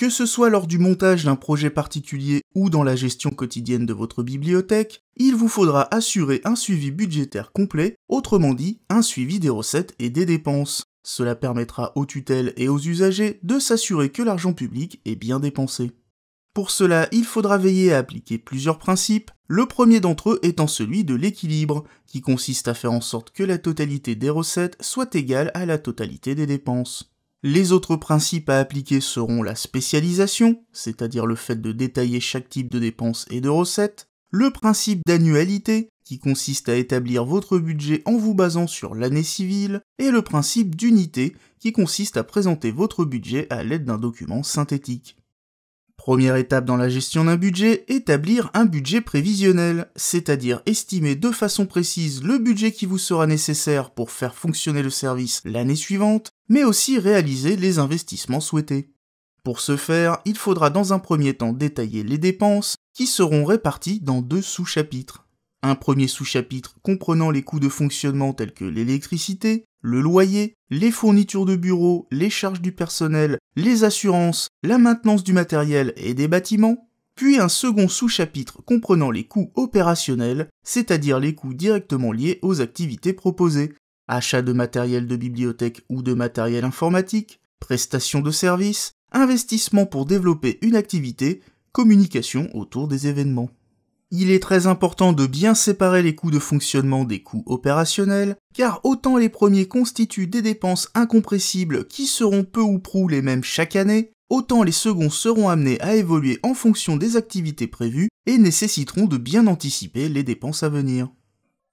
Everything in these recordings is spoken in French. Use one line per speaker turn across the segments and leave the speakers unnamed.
Que ce soit lors du montage d'un projet particulier ou dans la gestion quotidienne de votre bibliothèque, il vous faudra assurer un suivi budgétaire complet, autrement dit un suivi des recettes et des dépenses. Cela permettra aux tutelles et aux usagers de s'assurer que l'argent public est bien dépensé. Pour cela, il faudra veiller à appliquer plusieurs principes, le premier d'entre eux étant celui de l'équilibre, qui consiste à faire en sorte que la totalité des recettes soit égale à la totalité des dépenses. Les autres principes à appliquer seront la spécialisation, c'est-à-dire le fait de détailler chaque type de dépenses et de recettes, le principe d'annualité, qui consiste à établir votre budget en vous basant sur l'année civile, et le principe d'unité, qui consiste à présenter votre budget à l'aide d'un document synthétique. Première étape dans la gestion d'un budget, établir un budget prévisionnel, c'est-à-dire estimer de façon précise le budget qui vous sera nécessaire pour faire fonctionner le service l'année suivante, mais aussi réaliser les investissements souhaités. Pour ce faire, il faudra dans un premier temps détailler les dépenses qui seront réparties dans deux sous-chapitres. Un premier sous-chapitre comprenant les coûts de fonctionnement tels que l'électricité, le loyer, les fournitures de bureau, les charges du personnel, les assurances, la maintenance du matériel et des bâtiments, puis un second sous-chapitre comprenant les coûts opérationnels, c'est-à-dire les coûts directement liés aux activités proposées, achat de matériel de bibliothèque ou de matériel informatique, prestations de services, investissement pour développer une activité, communication autour des événements. Il est très important de bien séparer les coûts de fonctionnement des coûts opérationnels, car autant les premiers constituent des dépenses incompressibles qui seront peu ou prou les mêmes chaque année, autant les seconds seront amenés à évoluer en fonction des activités prévues et nécessiteront de bien anticiper les dépenses à venir.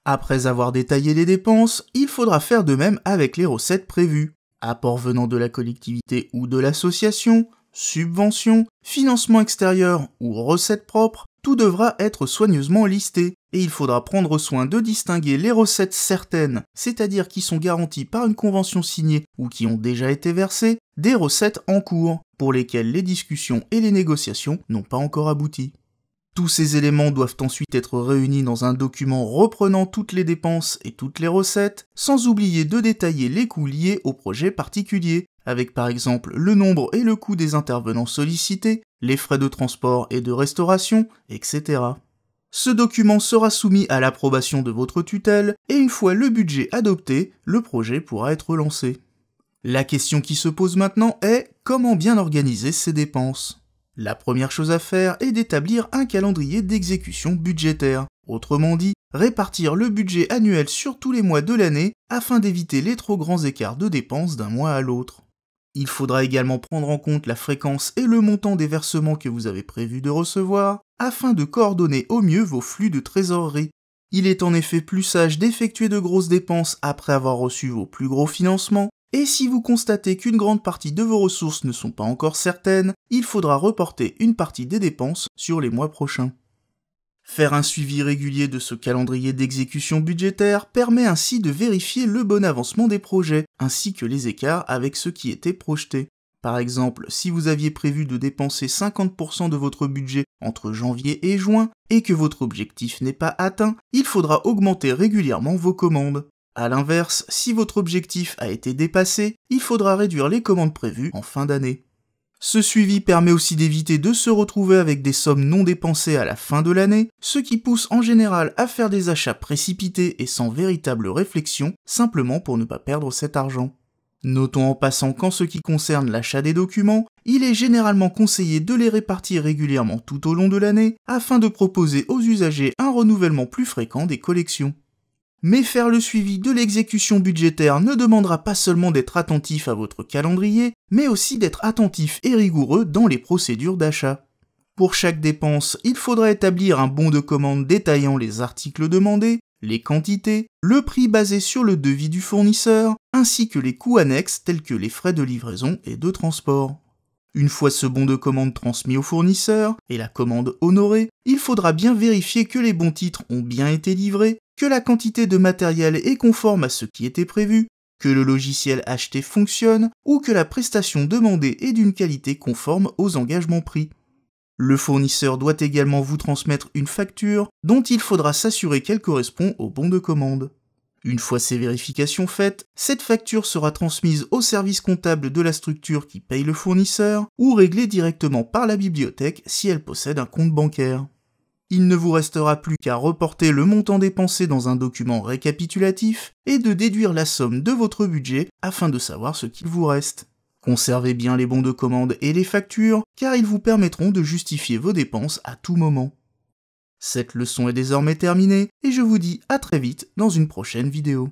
Après avoir détaillé les dépenses, il faudra faire de même avec les recettes prévues. Apport venant de la collectivité ou de l'association, subventions, financement extérieur ou recettes propres, tout devra être soigneusement listé, et il faudra prendre soin de distinguer les recettes certaines, c'est-à-dire qui sont garanties par une convention signée ou qui ont déjà été versées, des recettes en cours, pour lesquelles les discussions et les négociations n'ont pas encore abouti. Tous ces éléments doivent ensuite être réunis dans un document reprenant toutes les dépenses et toutes les recettes, sans oublier de détailler les coûts liés au projet particulier, avec par exemple le nombre et le coût des intervenants sollicités, les frais de transport et de restauration, etc. Ce document sera soumis à l'approbation de votre tutelle, et une fois le budget adopté, le projet pourra être lancé. La question qui se pose maintenant est comment bien organiser ces dépenses la première chose à faire est d'établir un calendrier d'exécution budgétaire, autrement dit, répartir le budget annuel sur tous les mois de l'année afin d'éviter les trop grands écarts de dépenses d'un mois à l'autre. Il faudra également prendre en compte la fréquence et le montant des versements que vous avez prévu de recevoir, afin de coordonner au mieux vos flux de trésorerie. Il est en effet plus sage d'effectuer de grosses dépenses après avoir reçu vos plus gros financements, et si vous constatez qu'une grande partie de vos ressources ne sont pas encore certaines, il faudra reporter une partie des dépenses sur les mois prochains. Faire un suivi régulier de ce calendrier d'exécution budgétaire permet ainsi de vérifier le bon avancement des projets, ainsi que les écarts avec ceux qui étaient projetés. Par exemple, si vous aviez prévu de dépenser 50% de votre budget entre janvier et juin et que votre objectif n'est pas atteint, il faudra augmenter régulièrement vos commandes. A l'inverse, si votre objectif a été dépassé, il faudra réduire les commandes prévues en fin d'année. Ce suivi permet aussi d'éviter de se retrouver avec des sommes non dépensées à la fin de l'année, ce qui pousse en général à faire des achats précipités et sans véritable réflexion, simplement pour ne pas perdre cet argent. Notons en passant qu'en ce qui concerne l'achat des documents, il est généralement conseillé de les répartir régulièrement tout au long de l'année afin de proposer aux usagers un renouvellement plus fréquent des collections mais faire le suivi de l'exécution budgétaire ne demandera pas seulement d'être attentif à votre calendrier, mais aussi d'être attentif et rigoureux dans les procédures d'achat. Pour chaque dépense, il faudra établir un bon de commande détaillant les articles demandés, les quantités, le prix basé sur le devis du fournisseur, ainsi que les coûts annexes tels que les frais de livraison et de transport. Une fois ce bon de commande transmis au fournisseur et la commande honorée, il faudra bien vérifier que les bons titres ont bien été livrés, que la quantité de matériel est conforme à ce qui était prévu, que le logiciel acheté fonctionne ou que la prestation demandée est d'une qualité conforme aux engagements pris. Le fournisseur doit également vous transmettre une facture dont il faudra s'assurer qu'elle correspond au bon de commande. Une fois ces vérifications faites, cette facture sera transmise au service comptable de la structure qui paye le fournisseur ou réglée directement par la bibliothèque si elle possède un compte bancaire. Il ne vous restera plus qu'à reporter le montant dépensé dans un document récapitulatif et de déduire la somme de votre budget afin de savoir ce qu'il vous reste. Conservez bien les bons de commande et les factures, car ils vous permettront de justifier vos dépenses à tout moment. Cette leçon est désormais terminée, et je vous dis à très vite dans une prochaine vidéo.